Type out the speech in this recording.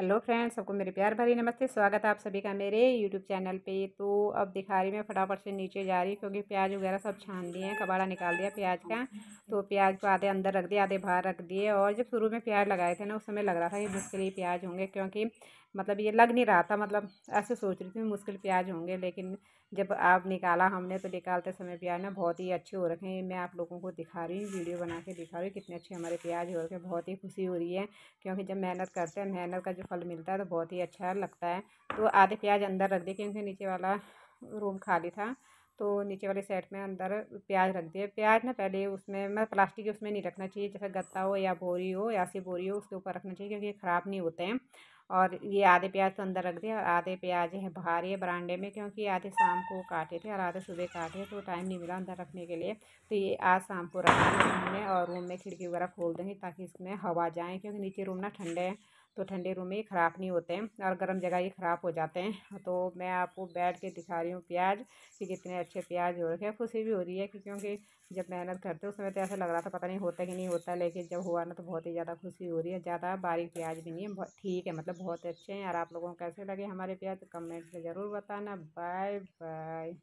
hello friends सबको मेरे प्यार भरी नमस्ते स्वागत है आप सभी का मेरे यूट्यूब चैनल पे तो अब दिखा रही मैं फटाफट से नीचे जा रही क्योंकि प्याज वगैरह सब छान दिए हैं कबाड़ा निकाल दिया प्याज का तो प्याज को आधे अंदर रख दिया आधे बाहर रख दिए और जब शुरू में प्याज लगाए थे ना उस समय लग रहा था कि मुश्किल ही प्याज होंगे क्योंकि मतलब ये लग नहीं रहा था मतलब ऐसे सोच रही थी मुश्किल प्याज होंगे लेकिन जब आप निकाला हमने तो निकालते समय प्याज ना बहुत ही अच्छे हो रखे हैं मैं आप लोगों को दिखा रही हूँ वीडियो बना के दिखा रही हूँ कितने अच्छे हमारे प्याज हो रखे बहुत ही खुशी हो रही है क्योंकि जब मेहनत करते हैं मेहनत का जो पे फल मिलता है तो बहुत ही अच्छा लगता है तो आधे प्याज अंदर रख दिए क्योंकि नीचे वाला रूम खाली था तो नीचे वाले सेट में अंदर प्याज रख दिए प्याज ना पहले उसमें मैं मतलब प्लास्टिक के उसमें नहीं रखना चाहिए जैसे गत्ता हो या बोरी हो या सी बोरी हो उसके ऊपर रखना चाहिए क्योंकि ख़राब नहीं होते हैं और ये आधे प्याज तो अंदर रख दिए और आधे प्याज हैं बाहर ये बरांडे में क्योंकि आधे शाम को काटे थे और आधे सुबह काटे तो टाइम नहीं मिला अंदर रखने के लिए तो ये आज शाम को रखेंगे और रूम में खिड़की वगैरह खोल देंगे ताकि इसमें हवा जाए क्योंकि नीचे रूम ना ठंडे हैं तो ठंडे रूम में ये ख़राब नहीं होते हैं और गर्म जगह ये ख़राब हो जाते हैं तो मैं आपको बैठ के दिखा रही हूँ प्याज कि कितने अच्छे प्याज हो रखे हैं खुशी भी हो रही है कि क्योंकि जब मेहनत करते उस समय तो ऐसा लग रहा था पता नहीं होता कि नहीं होता लेकिन जब हुआ ना तो बहुत ही ज़्यादा खुशी हो रही है ज़्यादा बारीक प्याज भी नहीं है ठीक है मतलब बहुत अच्छे हैं यार आप लोगों को कैसे लगे हमारे प्याज कमेंट में ज़रूर बताना बाय बाय